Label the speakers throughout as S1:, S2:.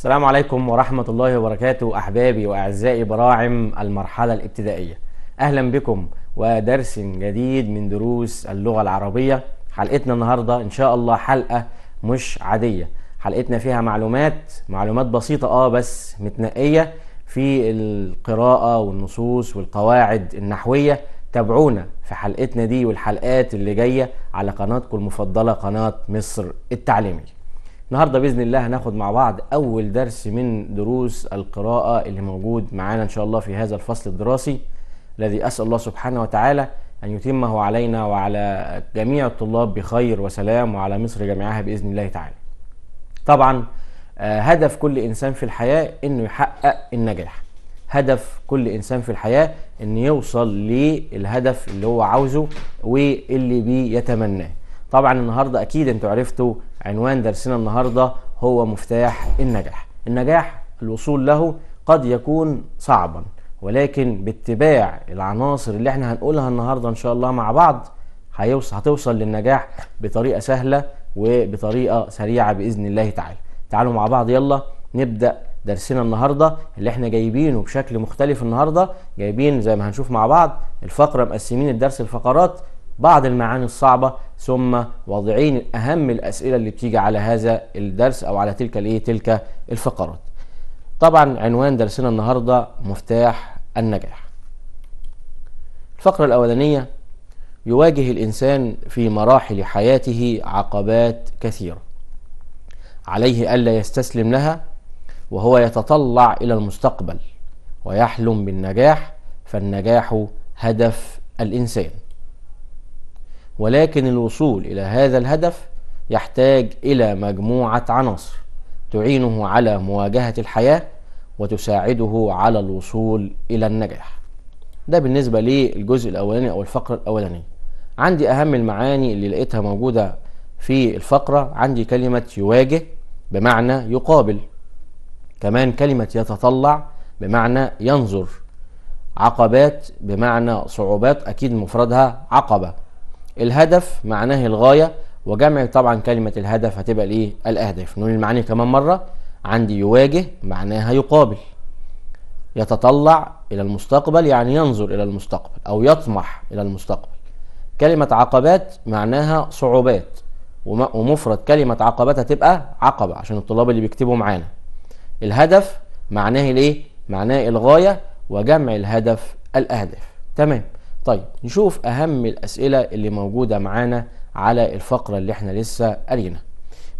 S1: السلام عليكم ورحمة الله وبركاته أحبابي وأعزائي براعم المرحلة الابتدائية أهلا بكم ودرس جديد من دروس اللغة العربية حلقتنا النهاردة إن شاء الله حلقة مش عادية حلقتنا فيها معلومات معلومات بسيطة آه بس متنقية في القراءة والنصوص والقواعد النحوية تابعونا في حلقتنا دي والحلقات اللي جاية على قناتكم المفضلة قناة مصر التعليمية النهارده باذن الله هناخد مع بعض اول درس من دروس القراءه اللي موجود معانا ان شاء الله في هذا الفصل الدراسي الذي اسال الله سبحانه وتعالى ان يتمه علينا وعلى جميع الطلاب بخير وسلام وعلى مصر جميعها باذن الله تعالى. طبعا آه، هدف كل انسان في الحياه انه يحقق النجاح. هدف كل انسان في الحياه ان يوصل للهدف اللي هو عاوزه واللي بيتمناه. طبعا النهارده اكيد انتوا عرفتوا عنوان درسنا النهارده هو مفتاح النجاح النجاح الوصول له قد يكون صعبا ولكن باتباع العناصر اللي احنا هنقولها النهارده ان شاء الله مع بعض هيوصل هتوصل للنجاح بطريقه سهله وبطريقه سريعه باذن الله تعالى تعالوا مع بعض يلا نبدا درسنا النهارده اللي احنا جايبينه بشكل مختلف النهارده جايبين زي ما هنشوف مع بعض الفقره مقسمين الدرس لفقرات بعض المعاني الصعبة ثم واضعين أهم الأسئلة اللي بتيجي على هذا الدرس أو على تلك الإيه تلك الفقرات طبعا عنوان درسنا النهاردة مفتاح النجاح الفقرة الأولانية يواجه الإنسان في مراحل حياته عقبات كثيرة عليه ألا يستسلم لها وهو يتطلع إلى المستقبل ويحلم بالنجاح فالنجاح هدف الإنسان ولكن الوصول إلى هذا الهدف يحتاج إلى مجموعة عناصر تعينه على مواجهة الحياة وتساعده على الوصول إلى النجاح ده بالنسبة للجزء الأولاني أو الفقرة الأولانية عندي أهم المعاني اللي لقيتها موجودة في الفقرة عندي كلمة يواجه بمعنى يقابل كمان كلمة يتطلع بمعنى ينظر عقبات بمعنى صعوبات أكيد مفردها عقبة الهدف معناه الغايه وجمع طبعا كلمه الهدف هتبقى الايه الاهداف نقول المعاني كمان مره عندي يواجه معناها يقابل يتطلع الى المستقبل يعني ينظر الى المستقبل او يطمح الى المستقبل كلمه عقبات معناها صعوبات ومفرد كلمه عقبات هتبقى عقبه عشان الطلاب اللي بيكتبوا معانا الهدف معناه الايه معناه الغايه وجمع الهدف الاهداف تمام طيب نشوف اهم الاسئله اللي موجوده معانا على الفقره اللي احنا لسه قارينا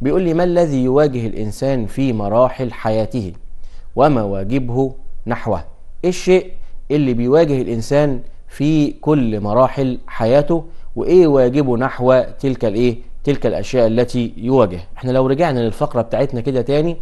S1: بيقول لي ما الذي يواجه الانسان في مراحل حياته وما واجبه نحوه ايه الشيء اللي بيواجه الانسان في كل مراحل حياته وايه واجبه نحو تلك الايه تلك الاشياء التي يواجه احنا لو رجعنا للفقره بتاعتنا كده تاني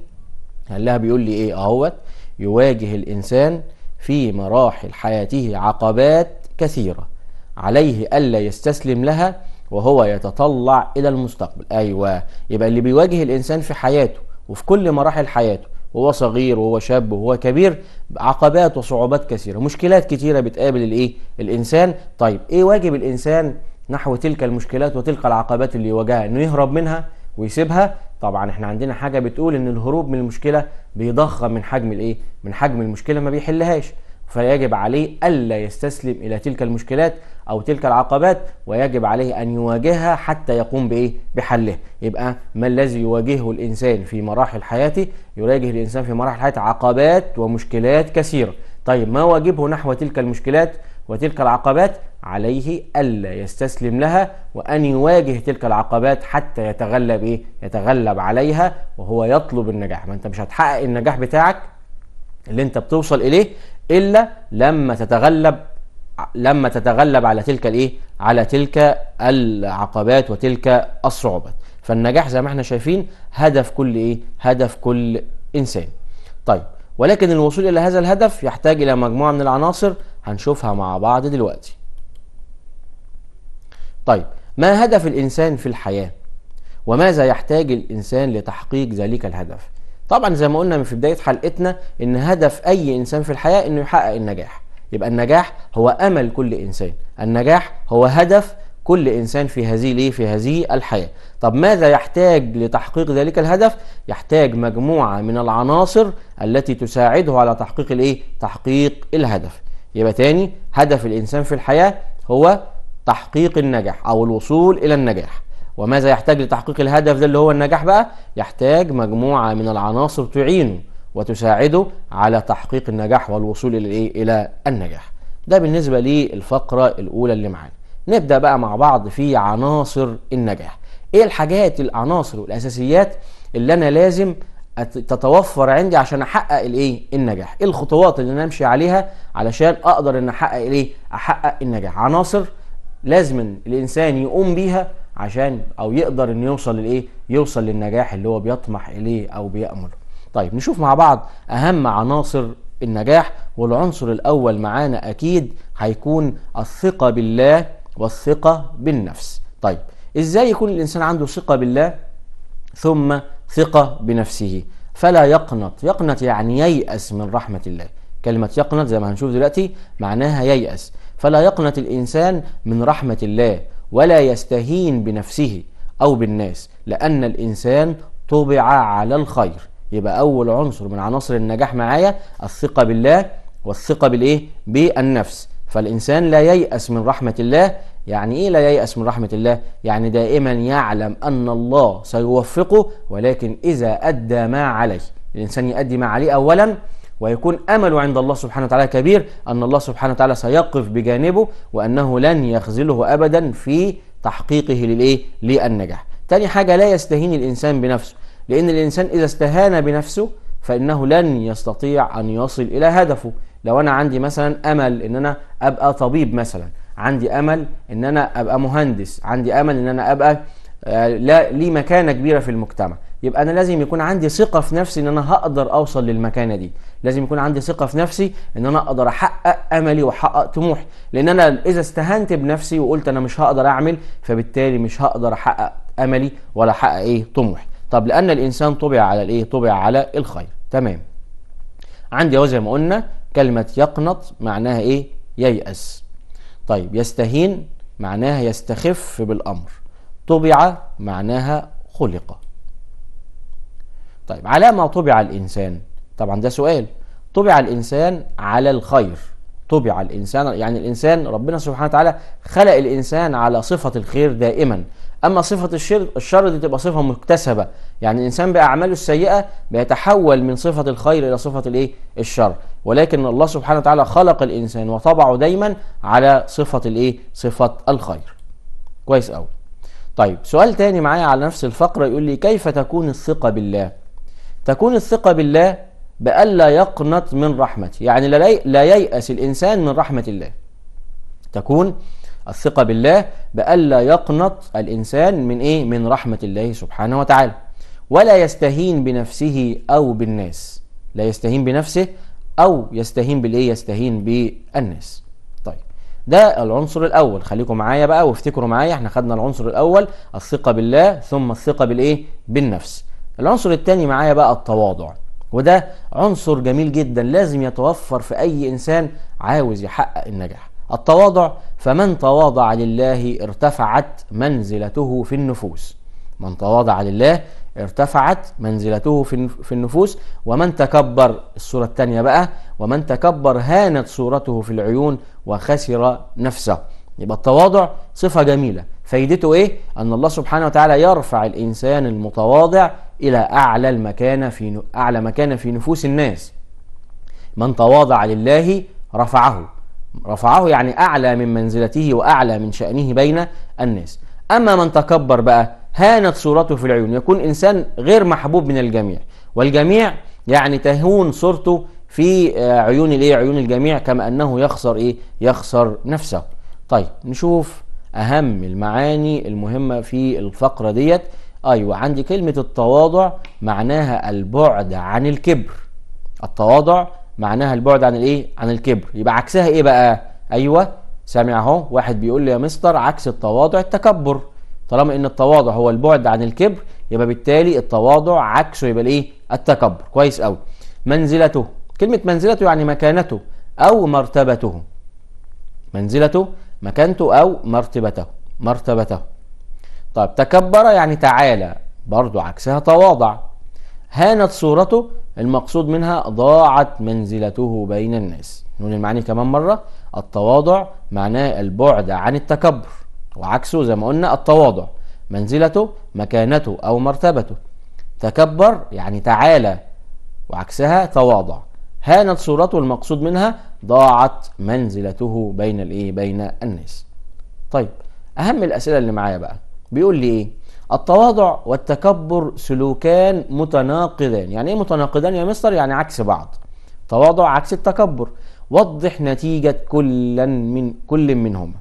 S1: هنلاقيها بيقول لي ايه اهوت يواجه الانسان في مراحل حياته عقبات كثيرة عليه ألا يستسلم لها وهو يتطلع إلى المستقبل أيوة يبقى اللي بيواجه الإنسان في حياته وفي كل مراحل حياته وهو صغير وهو شاب وهو كبير عقبات وصعوبات كثيرة مشكلات كثيرة بتقابل الإيه الإنسان طيب إيه واجب الإنسان نحو تلك المشكلات وتلك العقبات اللي يواجهها إنه يهرب منها ويسيبها طبعا احنا عندنا حاجة بتقول إن الهروب من المشكلة بيضخم من حجم الإيه من حجم المشكلة ما بيحلهاش فيجب عليه ألا يستسلم إلى تلك المشكلات أو تلك العقبات ويجب عليه أن يواجهها حتى يقوم بإيه؟ بحله يبقى ما الذي يواجهه الإنسان في مراحل حياته يواجه الإنسان في مراحل حياته عقبات ومشكلات كثيرة طيب ما واجبه نحو تلك المشكلات وتلك العقبات عليه ألا يستسلم لها وأن يواجه تلك العقبات حتى يتغلب إيه؟ يتغلب عليها وهو يطلب النجاح ما أنت مش هتحقق النجاح بتاعك اللي أنت بتوصل إليه إلا لما تتغلب لما تتغلب على تلك الايه على تلك العقبات وتلك الصعوبات فالنجاح زي ما احنا شايفين هدف كل ايه هدف كل انسان طيب ولكن الوصول الى هذا الهدف يحتاج الى مجموعه من العناصر هنشوفها مع بعض دلوقتي طيب ما هدف الانسان في الحياه وماذا يحتاج الانسان لتحقيق ذلك الهدف طبعا زي ما قلنا في بدايه حلقتنا ان هدف اي انسان في الحياه انه يحقق النجاح يبقى النجاح هو امل كل انسان النجاح هو هدف كل انسان في هذه الايه في هذه الحياه طب ماذا يحتاج لتحقيق ذلك الهدف يحتاج مجموعه من العناصر التي تساعده على تحقيق الايه تحقيق الهدف يبقى تاني هدف الانسان في الحياه هو تحقيق النجاح او الوصول الى النجاح وماذا يحتاج لتحقيق الهدف ده اللي هو النجاح بقى يحتاج مجموعة من العناصر تعينه وتساعده على تحقيق النجاح والوصول الى ايه الى النجاح ده بالنسبة للفقرة الاولى اللي معانا نبدأ بقى مع بعض في عناصر النجاح ايه الحاجات العناصر والاساسيات اللي انا لازم تتوفر عندي عشان احقق الايه النجاح ايه الخطوات اللي انا امشي عليها علشان اقدر ان احقق الايه احقق النجاح عناصر لازم الانسان يقوم بيها عشان او يقدر انه يوصل لايه يوصل للنجاح اللي هو بيطمح اليه او بيأمله طيب نشوف مع بعض اهم عناصر النجاح والعنصر الاول معانا اكيد هيكون الثقه بالله والثقه بالنفس طيب ازاي يكون الانسان عنده ثقه بالله ثم ثقه بنفسه فلا يقنط يقنط يعني ييأس من رحمه الله كلمه يقنط زي ما هنشوف دلوقتي معناها ييأس فلا يقنط الانسان من رحمه الله ولا يستهين بنفسه أو بالناس لأن الإنسان طبع على الخير يبقى أول عنصر من عناصر النجاح معايا الثقة بالله والثقة بالإيه؟ بالنفس فالإنسان لا ييأس من رحمة الله يعني إيه لا ييأس من رحمة الله؟ يعني دائما يعلم أن الله سيوفقه ولكن إذا أدى ما عليه الإنسان يؤدي ما عليه أولا ويكون أمله عند الله سبحانه وتعالى كبير أن الله سبحانه وتعالى سيقف بجانبه وأنه لن يخذله أبدا في تحقيقه للإيه؟ للنجاح تاني حاجة لا يستهين الإنسان بنفسه لأن الإنسان إذا استهان بنفسه فإنه لن يستطيع أن يصل إلى هدفه لو أنا عندي مثلا أمل إن أنا أبقى طبيب مثلا عندي أمل إن أنا أبقى مهندس عندي أمل إن أنا أبقى آه، لا لي مكانة كبيرة في المجتمع يبقى انا لازم يكون عندي ثقه في نفسي ان انا هقدر اوصل للمكانه دي لازم يكون عندي ثقه في نفسي ان انا اقدر احقق املي واحقق طموحي لان انا اذا استهنت بنفسي وقلت انا مش هقدر اعمل فبالتالي مش هقدر احقق املي ولا احقق ايه طموحي طب لان الانسان طبع على الايه طبع على الخير تمام عندي اهو زي ما قلنا كلمه يقنط معناها ايه ييأس طيب يستهين معناها يستخف بالامر طبع معناها خلق طيب على ما طبع الإنسان طبعا ده سؤال طبع الإنسان على الخير طبع الإنسان يعني الإنسان ربنا سبحانه وتعالى خلق الإنسان على صفة الخير دائما أما صفة الشر الشر دي تبقى صفة مكتسبة يعني الإنسان بأعماله السيئة بيتحول من صفة الخير إلى صفة الإيه الشر ولكن الله سبحانه وتعالى خلق الإنسان وطبعه دايما على صفة الإيه صفة الخير كويس قوي طيب سؤال تاني معايا على نفس الفقرة يقول لي كيف تكون الثقة بالله تكون الثقة بالله بألا يقنط من رحمته يعني لا ييأس الإنسان من رحمة الله تكون الثقة بالله بألا يقنط الإنسان من إيه؟ من رحمة الله سبحانه وتعالى ولا يستهين بنفسه أو بالناس لا يستهين بنفسه أو يستهين بالإيه؟ يستهين بالناس طيب ده العنصر الأول خليكم معايا بقى وافتكروا معايا احنا خدنا العنصر الأول الثقة بالله ثم الثقة بالإيه؟ بالنفس العنصر الثاني معايا بقى التواضع وده عنصر جميل جدا لازم يتوفر في أي إنسان عاوز يحقق النجاح التواضع فمن تواضع لله ارتفعت منزلته في النفوس من تواضع لله ارتفعت منزلته في النفوس ومن تكبر الصورة الثانية بقى ومن تكبر هانت صورته في العيون وخسر نفسه يبقى التواضع صفة جميلة فايدته ايه؟ أن الله سبحانه وتعالى يرفع الإنسان المتواضع إلى أعلى المكانة في أعلى مكانة في نفوس الناس من تواضع لله رفعه رفعه يعني أعلى من منزلته وأعلى من شأنه بين الناس أما من تكبر بقى هانت صورته في العيون يكون إنسان غير محبوب من الجميع والجميع يعني تهون صورته في آه، عيون الايه عيون الجميع كما انه يخسر ايه يخسر نفسه طيب نشوف اهم المعاني المهمه في الفقره ديت ايوه عندي كلمه التواضع معناها البعد عن الكبر التواضع معناها البعد عن الايه عن الكبر يبقى عكسها ايه بقى ايوه سامع اهو واحد بيقول لي يا مستر عكس التواضع التكبر طالما ان التواضع هو البعد عن الكبر يبقى بالتالي التواضع عكسه يبقى الايه التكبر كويس قوي منزلته كلمه منزلته يعني مكانته او مرتبته منزلته مكانته او مرتبته مرتبته طيب تكبر يعني تعالى برضو عكسها تواضع هانت صورته المقصود منها ضاعت منزلته بين الناس نقول المعاني كمان مرة التواضع معناه البعد عن التكبر وعكسه زي ما قلنا التواضع منزلته مكانته أو مرتبته تكبر يعني تعالى وعكسها تواضع هانت صورته المقصود منها ضاعت منزلته بين الايه بين الناس طيب اهم الاسئله اللي معايا بقى بيقول لي ايه التواضع والتكبر سلوكان متناقضان يعني ايه متناقضان يا مستر يعني عكس بعض تواضع عكس التكبر وضح نتيجة كل من كل منهما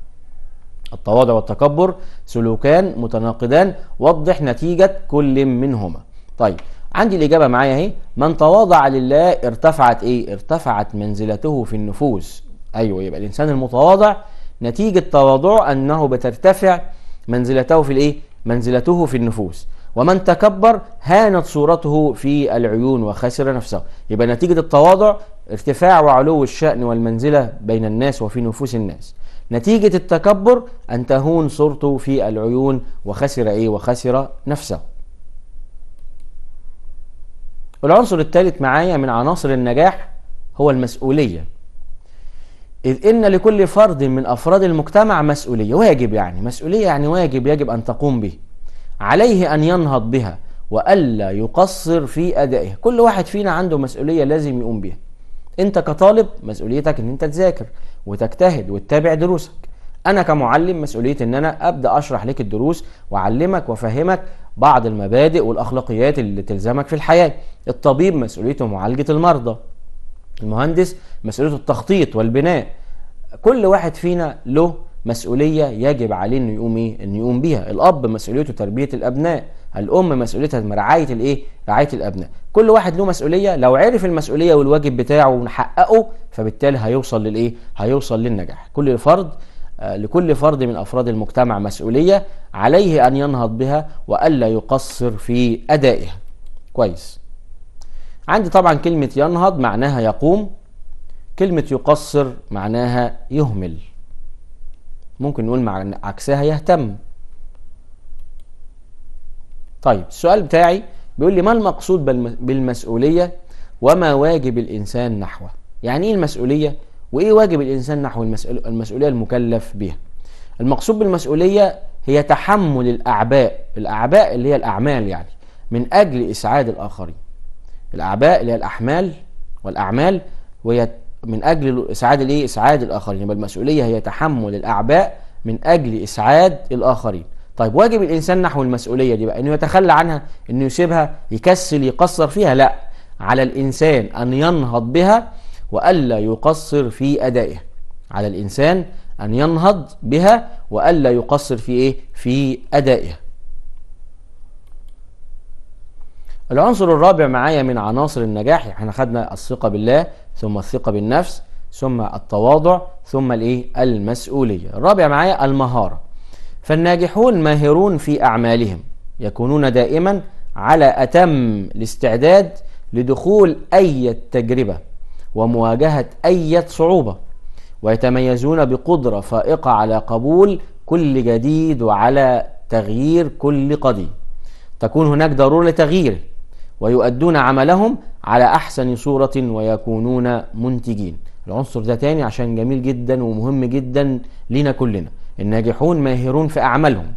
S1: التواضع والتكبر سلوكان متناقضان وضح نتيجة كل منهما طيب عندي الإجابة معايا أهي من تواضع لله ارتفعت إيه؟ ارتفعت منزلته في النفوس أيوه يبقى الإنسان المتواضع نتيجة تواضعه أنه بترتفع منزلته في الايه منزلته في النفوس ومن تكبر هانت صورته في العيون وخسر نفسه يبقى نتيجة التواضع ارتفاع وعلو الشأن والمنزلة بين الناس وفي نفوس الناس نتيجة التكبر أن تهون صورته في العيون وخسر إيه وخسر نفسه العنصر الثالث معايا من عناصر النجاح هو المسؤولية إذ إن لكل فرد من أفراد المجتمع مسؤولية واجب يعني مسؤولية يعني واجب يجب أن تقوم به عليه أن ينهض بها وألا يقصر في أدائها كل واحد فينا عنده مسؤولية لازم يقوم بها أنت كطالب مسؤوليتك أن أنت تذاكر وتجتهد وتتابع دروسك أنا كمعلم مسؤولية أن أنا أبدأ أشرح لك الدروس وأعلمك وأفهمك بعض المبادئ والأخلاقيات اللي تلزمك في الحياة الطبيب مسؤوليته معالجة المرضى المهندس مسؤوليته التخطيط والبناء كل واحد فينا له مسؤوليه يجب عليه انه يقوم ايه انه يقوم بيها الاب مسؤوليته تربيه الابناء الام مسؤوليتها رعايه الايه رعايه الابناء كل واحد له مسؤوليه لو عرف المسؤوليه والواجب بتاعه ونحققه فبالتالي هيوصل للايه هيوصل للنجاح كل فرد آه، لكل فرد من افراد المجتمع مسؤوليه عليه ان ينهض بها والا يقصر في ادائها كويس عندي طبعا كلمة ينهض معناها يقوم كلمة يقصر معناها يهمل ممكن نقول مع عكسها يهتم طيب السؤال بتاعي بيقول لي ما المقصود بالمسؤولية وما واجب الإنسان نحوه يعني إيه المسؤولية وإيه واجب الإنسان نحو المسؤولية المكلف بها المقصود بالمسؤولية هي تحمل الأعباء الأعباء اللي هي الأعمال يعني من أجل إسعاد الآخرين الاعباء اللي هي الاحمال والاعمال وهي من اجل اسعاد الايه اسعاد الاخرين يبقى المسؤوليه هي تحمل الاعباء من اجل اسعاد الاخرين طيب واجب الانسان نحو المسؤوليه دي بقى انه يتخلى عنها انه يسيبها يكسل يقصر فيها لا على الانسان ان ينهض بها والا يقصر في ادائها على الانسان ان ينهض بها والا يقصر في ايه في ادائها العنصر الرابع معايا من عناصر النجاح احنا خدنا الثقة بالله ثم الثقة بالنفس ثم التواضع ثم الايه المسؤولية الرابع معايا المهارة فالناجحون ماهرون في أعمالهم يكونون دائما على أتم الاستعداد لدخول أي تجربة ومواجهة أي صعوبة ويتميزون بقدرة فائقة على قبول كل جديد وعلى تغيير كل قديم تكون هناك ضرورة لتغيير ويؤدون عملهم على أحسن صورة ويكونون منتجين العنصر ده تاني عشان جميل جدا ومهم جدا لنا كلنا الناجحون ماهرون في أعمالهم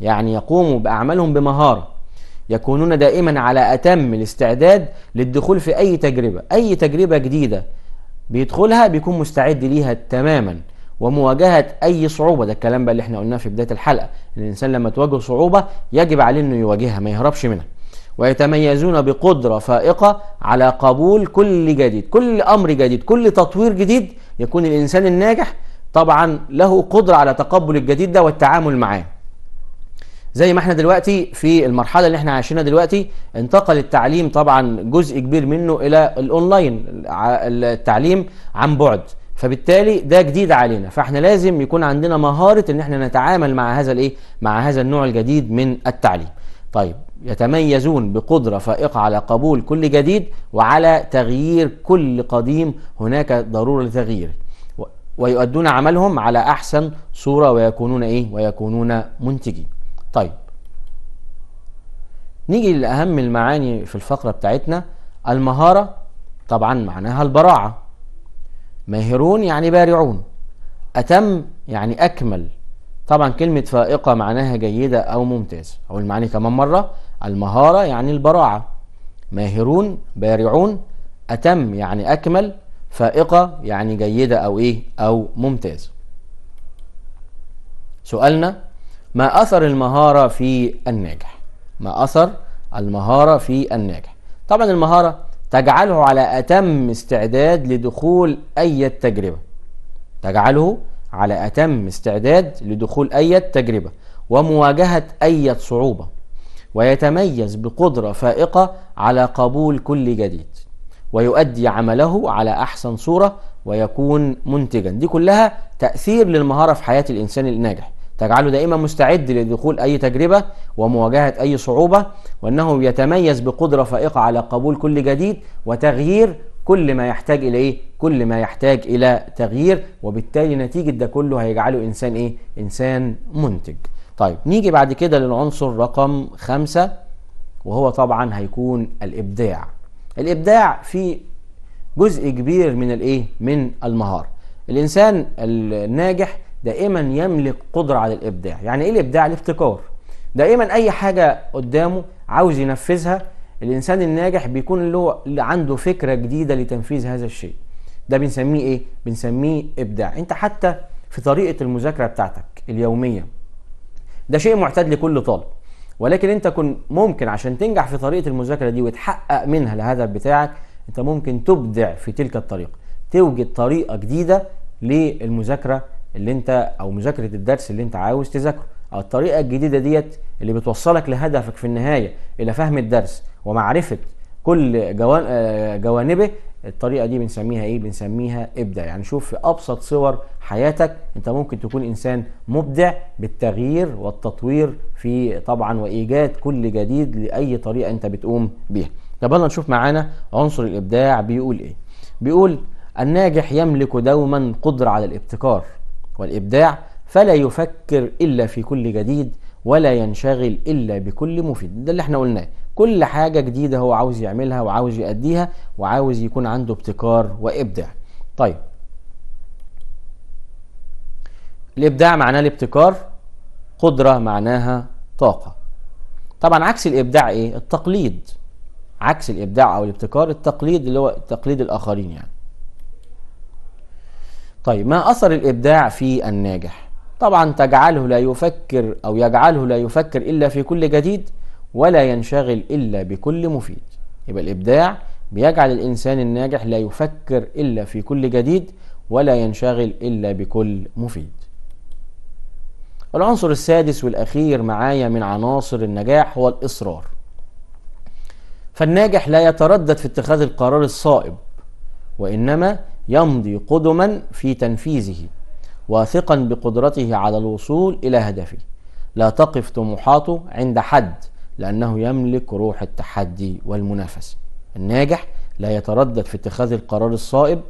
S1: يعني يقوموا بأعمالهم بمهارة يكونون دائما على أتم الاستعداد للدخول في أي تجربة أي تجربة جديدة بيدخلها بيكون مستعد ليها تماما ومواجهة أي صعوبة ده الكلام بقى اللي احنا قلناه في بداية الحلقة الإنسان لما تواجه صعوبة يجب عليه إنه يواجهها ما يهربش منها ويتميزون بقدرة فائقة على قبول كل جديد كل أمر جديد كل تطوير جديد يكون الإنسان الناجح طبعا له قدرة على تقبل الجديد ده والتعامل معاه زي ما احنا دلوقتي في المرحله اللي احنا عايشينها دلوقتي انتقل التعليم طبعا جزء كبير منه الى الاونلاين التعليم عن بعد فبالتالي ده جديد علينا فاحنا لازم يكون عندنا مهاره ان احنا نتعامل مع هذا الايه مع هذا النوع الجديد من التعليم طيب يتميزون بقدرة فائقة على قبول كل جديد وعلى تغيير كل قديم هناك ضرورة لتغييره ويؤدون عملهم على أحسن صورة ويكونون إيه ويكونون منتجين طيب نيجي لأهم المعاني في الفقرة بتاعتنا المهارة طبعا معناها البراعة ماهرون يعني بارعون أتم يعني أكمل طبعا كلمة فائقة معناها جيدة أو ممتاز أقول معاني كمان مرة المهارة يعني البراعة ماهرون بارعون أتم يعني أكمل فائقة يعني جيدة أو إيه أو ممتاز سؤالنا ما أثر المهارة في الناجح ما أثر المهارة في الناجح طبعا المهارة تجعله على أتم استعداد لدخول أي تجربة تجعله على أتم استعداد لدخول أي تجربة ومواجهة أي صعوبة ويتميز بقدرة فائقة على قبول كل جديد ويؤدي عمله على أحسن صورة ويكون منتجا دي كلها تأثير للمهارة في حياة الإنسان الناجح تجعله دائما مستعد لدخول أي تجربة ومواجهة أي صعوبة وأنه يتميز بقدرة فائقة على قبول كل جديد وتغيير كل ما يحتاج الى ايه كل ما يحتاج الى تغيير وبالتالي نتيجه ده كله هيجعله انسان ايه انسان منتج طيب نيجي بعد كده للعنصر رقم خمسة وهو طبعا هيكون الابداع الابداع في جزء كبير من الايه من المهاره الانسان الناجح دائما يملك قدره على الابداع يعني ايه الابداع الابتكار دائما اي حاجه قدامه عاوز ينفذها الانسان الناجح بيكون له عنده فكره جديده لتنفيذ هذا الشيء ده بنسميه ايه بنسميه ابداع انت حتى في طريقه المذاكره بتاعتك اليوميه ده شيء معتاد لكل طالب ولكن انت كن ممكن عشان تنجح في طريقه المذاكره دي وتحقق منها الهدف بتاعك انت ممكن تبدع في تلك الطريقه توجد طريقه جديده للمذاكره اللي انت او مذاكره الدرس اللي انت عاوز تذاكره او الطريقه الجديده ديت اللي بتوصلك لهدفك في النهايه الى فهم الدرس ومعرفه كل جوان آه، جوانبه الطريقه دي بنسميها ايه بنسميها ابدع يعني شوف في ابسط صور حياتك انت ممكن تكون انسان مبدع بالتغيير والتطوير في طبعا وايجاد كل جديد لاي طريقه انت بتقوم بيها طب يلا نشوف معانا عنصر الابداع بيقول ايه بيقول الناجح يملك دوما قدره على الابتكار والابداع فلا يفكر الا في كل جديد ولا ينشغل الا بكل مفيد ده اللي احنا قلناه كل حاجه جديده هو عاوز يعملها وعاوز يأديها وعاوز يكون عنده ابتكار وابداع طيب الابداع معناه الابتكار قدره معناها طاقه طبعا عكس الابداع ايه التقليد عكس الابداع او الابتكار التقليد اللي هو تقليد الاخرين يعني طيب ما اثر الابداع في الناجح طبعا تجعله لا يفكر أو يجعله لا يفكر إلا في كل جديد ولا ينشغل إلا بكل مفيد يبقى الإبداع بيجعل الإنسان الناجح لا يفكر إلا في كل جديد ولا ينشغل إلا بكل مفيد العنصر السادس والأخير معايا من عناصر النجاح هو الإصرار فالناجح لا يتردد في اتخاذ القرار الصائب وإنما يمضي قدما في تنفيذه واثقا بقدرته على الوصول الى هدفه لا تقف طموحاته عند حد لانه يملك روح التحدي والمنافسه الناجح لا يتردد في اتخاذ القرار الصائب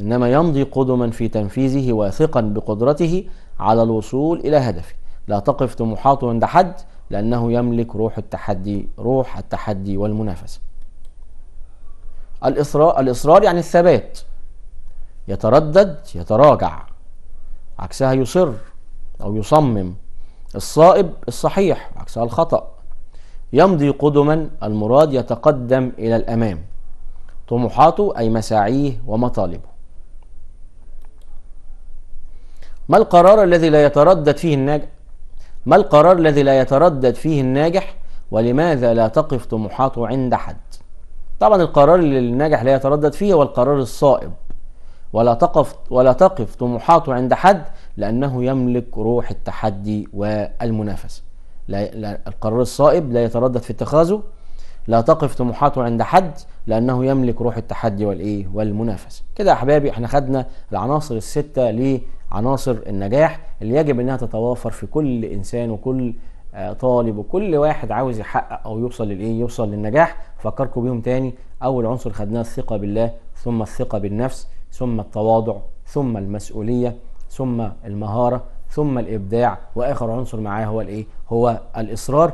S1: انما يمضي قدما في تنفيذه واثقا بقدرته على الوصول الى هدفه لا تقف طموحاته عند حد لانه يملك روح التحدي روح التحدي والمنافسه الاصرار الاصرار يعني الثبات يتردد يتراجع عكسها يصر أو يصمم الصائب الصحيح عكسها الخطأ يمضي قدما المراد يتقدم إلى الأمام طموحاته أي مساعيه ومطالبه ما القرار الذي لا يتردد فيه الناجح ما القرار الذي لا يتردد فيه الناجح ولماذا لا تقف طموحاته عند حد طبعا القرار اللي الناجح لا يتردد فيه هو القرار الصائب ولا تقف ولا تقف طموحاته عند حد لأنه يملك روح التحدي والمنافسة لا القرار الصائب لا يتردد في اتخاذه لا تقف طموحاته عند حد لأنه يملك روح التحدي والإيه والمنافسة كده يا أحبابي احنا خدنا العناصر الستة لعناصر النجاح اللي يجب أنها تتوافر في كل إنسان وكل آه، طالب وكل واحد عاوز يحقق او يوصل للايه يوصل للنجاح فكركم بيهم تاني اول عنصر خدناه الثقه بالله ثم الثقه بالنفس ثم التواضع ثم المسؤولية ثم المهارة ثم الابداع واخر عنصر معاه هو الايه هو الاصرار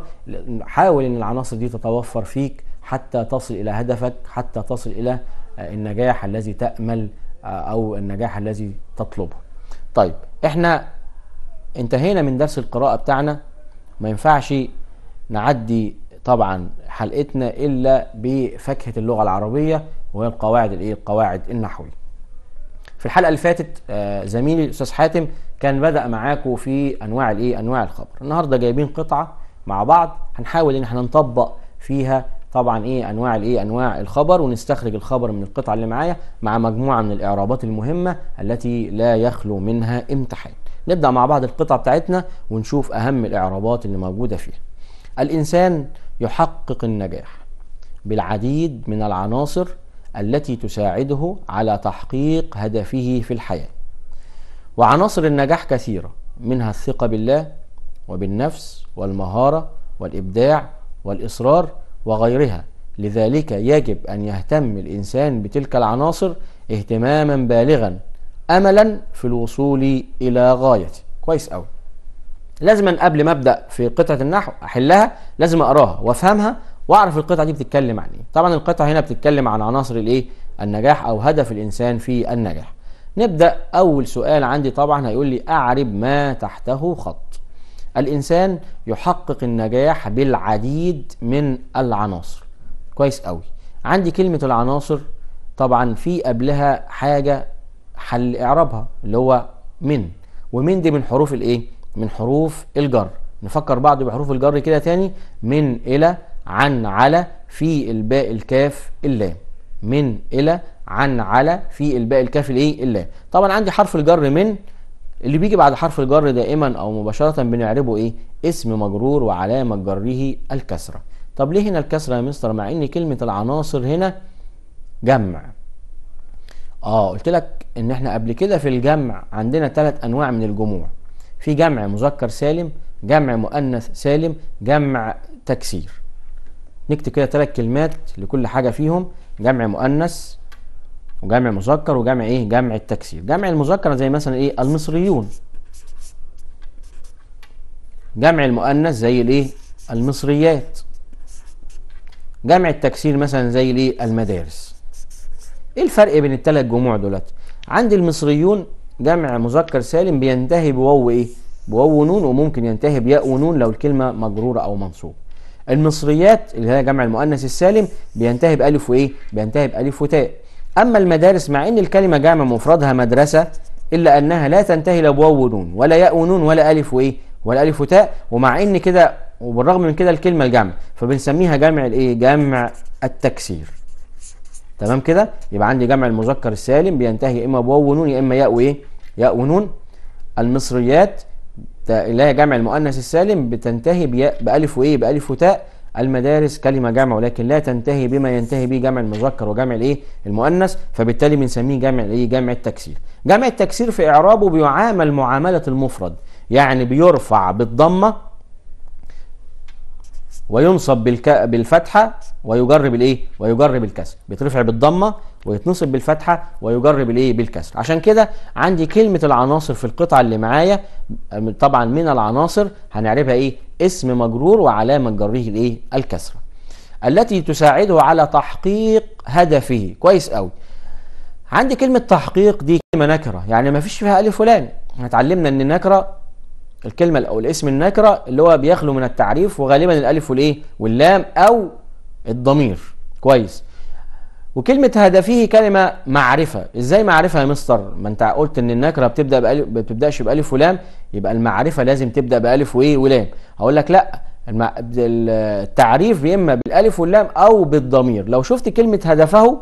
S1: حاول ان العناصر دي تتوفر فيك حتى تصل الى هدفك حتى تصل الى آه، النجاح الذي تامل آه، او النجاح الذي تطلبه طيب احنا انتهينا من درس القراءه بتاعنا ما ينفعش نعدي طبعا حلقتنا الا بفاكهه اللغه العربيه وهي القواعد الايه القواعد النحويه في الحلقه اللي فاتت آه، زميلي الاستاذ حاتم كان بدا معاكم في انواع الايه انواع الخبر النهارده جايبين قطعه مع بعض هنحاول ان احنا نطبق فيها طبعا ايه انواع الايه انواع الخبر ونستخرج الخبر من القطعه اللي معايا مع مجموعه من الاعرابات المهمه التي لا يخلو منها امتحان نبدا مع بعض القطعه بتاعتنا ونشوف اهم الاعرابات اللي موجوده فيها الانسان يحقق النجاح بالعديد من العناصر التي تساعده على تحقيق هدفه في الحياه وعناصر النجاح كثيره منها الثقه بالله وبالنفس والمهاره والابداع والاصرار وغيرها لذلك يجب ان يهتم الانسان بتلك العناصر اهتماما بالغا املا في الوصول الى غاية كويس قوي لازما قبل ما ابدا في قطعه النحو احلها لازم اقراها وافهمها واعرف القطعه دي بتتكلم عن ايه طبعا القطعه هنا بتتكلم عن عناصر الايه النجاح او هدف الانسان في النجاح نبدا اول سؤال عندي طبعا هيقول لي اعرب ما تحته خط الانسان يحقق النجاح بالعديد من العناصر كويس قوي عندي كلمه العناصر طبعا في قبلها حاجه حل اعرابها اللي هو من ومن دي من حروف الايه من حروف الجر نفكر بعض بحروف الجر كده تاني من الى عن على في الباء الكاف اللام من الى عن على في الباء الكاف الايه اللام طبعا عندي حرف الجر من اللي بيجي بعد حرف الجر دائما او مباشره بنعربه ايه اسم مجرور وعلامه جره الكسره طب ليه هنا الكسره يا مستر مع ان كلمه العناصر هنا جمع اه قلت لك ان احنا قبل كده في الجمع عندنا ثلاث انواع من الجموع في جمع مذكر سالم جمع مؤنث سالم جمع تكسير نكتب كده ثلاث كلمات لكل حاجه فيهم جمع مؤنث وجمع مذكر وجمع ايه جمع التكسير جمع المذكر زي مثلا ايه المصريون جمع المؤنث زي الايه المصريات جمع التكسير مثلا زي الايه المدارس ايه الفرق بين الثلاث جموع دولت عند المصريون جمع مذكر سالم بينتهي بواو ايه بواو ونون وممكن ينتهي بياء ونون لو الكلمه مجروره او منصوب المصريات اللي هي جمع المؤنث السالم بينتهي بألف وإيه؟ بينتهي بألف وتاء أما المدارس مع إن الكلمة جامع مفردها مدرسة إلا أنها لا تنتهي لا بواو ونون ولا ياء ونون ولا ألف وإيه؟ ولا ألف وتاء ومع إن كده وبالرغم من كده الكلمة الجمع فبنسميها جمع الإيه؟ جمع التكسير تمام كده؟ يبقى عندي جمع المذكر السالم بينتهي إما بواو ونون يا إما ياء وإيه؟ ياء ونون المصريات اللي هي جمع المؤنث السالم بتنتهي بألف وإيه بألف وتاء المدارس كلمة جمع ولكن لا تنتهي بما ينتهي به جمع المذكر وجمع الإيه المؤنث فبالتالي بنسميه جمع الإيه جمع التكسير جمع التكسير في إعرابه بيعامل معاملة المفرد يعني بيرفع بالضمة وينصب بالك... بالفتحة ويجرب الإيه؟ ويجرب الكسر. بيترفع بالضمة ويتنصب بالفتحه ويجرب الايه بالكسر عشان كده عندي كلمه العناصر في القطعه اللي معايا طبعا من العناصر هنعربها ايه اسم مجرور وعلامه جره الايه الكسره التي تساعده على تحقيق هدفه كويس قوي عندي كلمه تحقيق دي كلمه نكره يعني ما فيش فيها الف ولام احنا اتعلمنا ان النكره الكلمه او الاسم النكره اللي هو بيخلو من التعريف وغالبا الالف والايه واللام او الضمير كويس وكلمة هدفه كلمة معرفة، ازاي معرفة يا مستر؟ ما انت قلت ان النكرة بتبدأ بألف ما بتبدأش بألف ولام يبقى المعرفة لازم تبدأ بألف وايه ولام، هقول لك لا المع... التعريف يا اما بالألف واللام أو بالضمير، لو شفت كلمة هدفه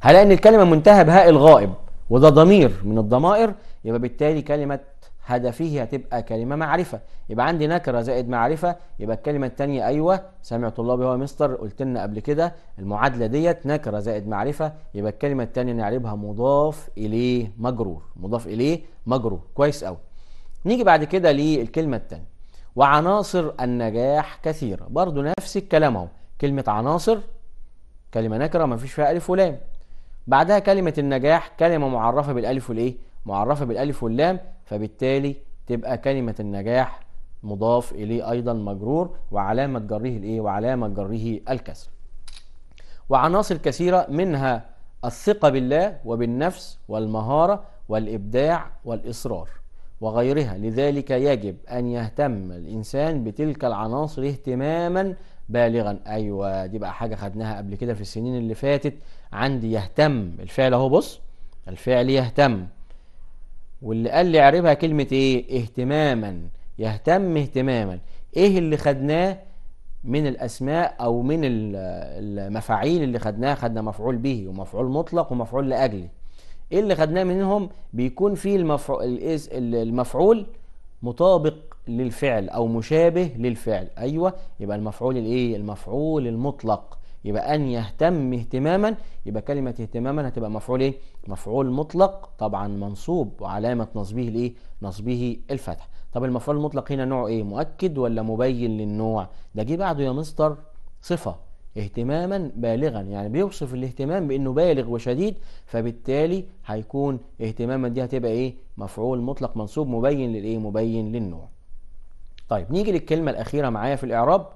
S1: هلاقي ان الكلمة منتهى بهاء الغائب وده ضمير من الضمائر يبقى بالتالي كلمة هدفه هتبقى كلمة معرفة يبقى عندي نكرة زائد معرفة يبقى الكلمة التانية أيوة سمعت طلابي هو مستر قلت لنا قبل كده المعادلة ديت نكرة زائد معرفة يبقى الكلمة التانية نعربها مضاف إليه مجرور مضاف إليه مجرور كويس أوي نيجي بعد كده للكلمة التانية وعناصر النجاح كثيرة برضو نفس الكلام اهو كلمة عناصر كلمة نكرة مفيش فيها ألف ولام بعدها كلمة النجاح كلمة معرفة بالألف والإيه معرفة بالالف واللام فبالتالي تبقى كلمة النجاح مضاف اليه ايضا مجرور وعلامة جره الايه وعلامة جره الكسر وعناصر كثيرة منها الثقة بالله وبالنفس والمهارة والإبداع والإصرار وغيرها لذلك يجب أن يهتم الإنسان بتلك العناصر اهتماما بالغا أيوة دي بقى حاجة خدناها قبل كده في السنين اللي فاتت عندي يهتم الفعل أهو بص الفعل يهتم واللي قال لي اعربها كلمة ايه اهتماما يهتم اهتماما ايه اللي خدناه من الاسماء او من المفاعيل اللي خدناها خدنا مفعول به ومفعول مطلق ومفعول لاجله ايه اللي خدناه منهم بيكون فيه المفعول المفعول مطابق للفعل او مشابه للفعل ايوه يبقى المفعول الايه المفعول المطلق يبقى أن يهتم اهتماما يبقى كلمة اهتماما هتبقى مفعول إيه؟ مفعول مطلق طبعا منصوب وعلامة نصبه الإيه؟ نصبه الفتح طب المفعول المطلق هنا نوعه إيه؟ مؤكد ولا مبين للنوع؟ ده جه بعده يا مستر صفة اهتماما بالغا يعني بيوصف الاهتمام بانه بالغ وشديد فبالتالي هيكون اهتماما دي هتبقى ايه مفعول مطلق منصوب مبين للايه مبين للنوع طيب نيجي للكلمه الاخيره معايا في الاعراب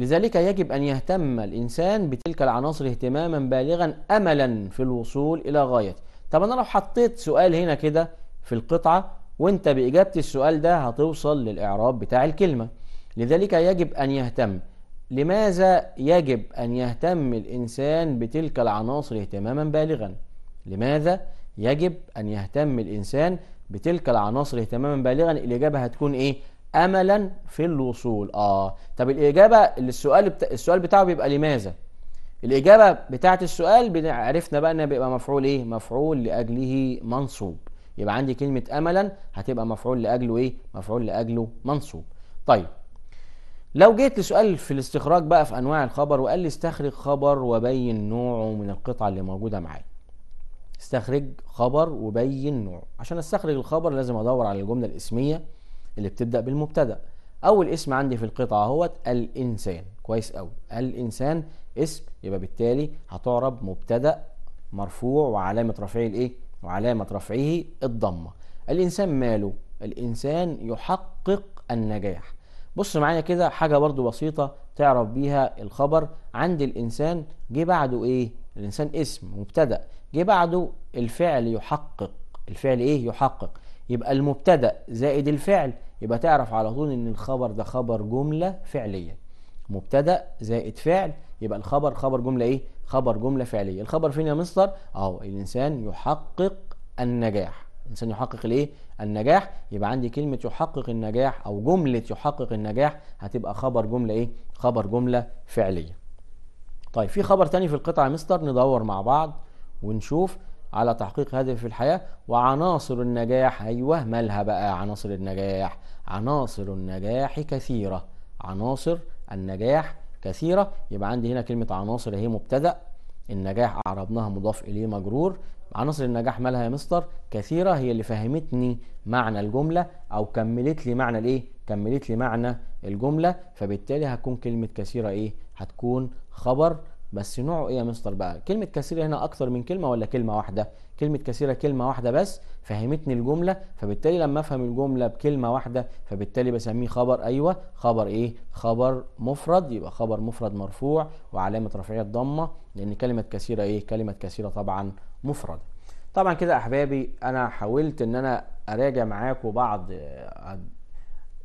S1: لذلك يجب أن يهتم الإنسان بتلك العناصر اهتماما بالغا أملا في الوصول إلى غايته طب أنا لو حطيت سؤال هنا كده في القطعة وانت بإجابة السؤال ده هتوصل للإعراب بتاع الكلمة لذلك يجب أن يهتم لماذا يجب أن يهتم الإنسان بتلك العناصر اهتماما بالغا لماذا يجب أن يهتم الإنسان بتلك العناصر اهتماما بالغا الإجابة هتكون إيه املا في الوصول اه طب الاجابه السؤال بتا... السؤال بتاعه بيبقى لماذا الاجابه بتاعه السؤال عرفنا بقى ان بيبقى مفعول ايه مفعول لاجله منصوب يبقى عندي كلمه املا هتبقى مفعول لاجله ايه مفعول لاجله منصوب طيب لو جيت لسؤال في الاستخراج بقى في انواع الخبر وقال لي استخرج خبر وبين نوعه من القطعه اللي موجوده معايا استخرج خبر وبين نوعه عشان استخرج الخبر لازم ادور على الجمله الاسميه اللي بتبدا بالمبتدا اول اسم عندي في القطعه هو الانسان كويس قوي الانسان اسم يبقى بالتالي هتعرب مبتدا مرفوع وعلامه رفعه الايه وعلامه رفعه الضمه الانسان ماله الانسان يحقق النجاح بص معايا كده حاجه برضو بسيطه تعرف بيها الخبر عند الانسان جه بعده ايه الانسان اسم مبتدا جه بعده الفعل يحقق الفعل ايه يحقق يبقى المبتدا زائد الفعل يبقى تعرف على طول ان الخبر ده خبر جمله فعليه مبتدا زائد فعل يبقى الخبر خبر جمله ايه خبر جمله فعليه الخبر فين يا مستر اهو الانسان يحقق النجاح الانسان يحقق الايه النجاح يبقى عندي كلمه يحقق النجاح او جمله يحقق النجاح هتبقى خبر جمله ايه خبر جمله فعليه طيب في خبر تاني في القطعه يا مستر ندور مع بعض ونشوف على تحقيق هدف في الحياة وعناصر النجاح أيوة مالها بقى عناصر النجاح عناصر النجاح كثيرة عناصر النجاح كثيرة يبقى عندي هنا كلمة عناصر هي مبتدأ النجاح أعربناها مضاف إليه مجرور عناصر النجاح مالها يا مستر كثيرة هي اللي فهمتني معنى الجملة أو كملت لي معنى الإيه؟ كملت لي معنى الجملة فبالتالي هتكون كلمة كثيرة إيه؟ هتكون خبر بس نوعه ايه يا مستر بقى كلمه كثيره هنا اكثر من كلمه ولا كلمه واحده كلمه كثيره كلمه واحده بس فهمتني الجمله فبالتالي لما افهم الجمله بكلمه واحده فبالتالي بسميه خبر ايوه خبر ايه خبر مفرد يبقى خبر مفرد مرفوع وعلامه رفعيه الضمه لان كلمه كثيره ايه كلمه كثيره طبعا مفرد طبعا كده احبابي انا حاولت ان انا اراجع معاكم بعض آه،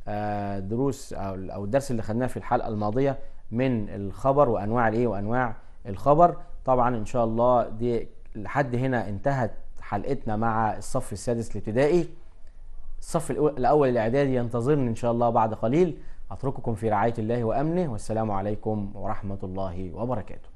S1: آه، دروس او الدرس اللي خدناه في الحلقه الماضيه من الخبر وانواع الايه وانواع الخبر طبعا ان شاء الله دي لحد هنا انتهت حلقتنا مع الصف السادس الابتدائي الصف الاول الاعدادي ينتظرني ان شاء الله بعد قليل اترككم في رعايه الله وامنه والسلام عليكم ورحمه الله وبركاته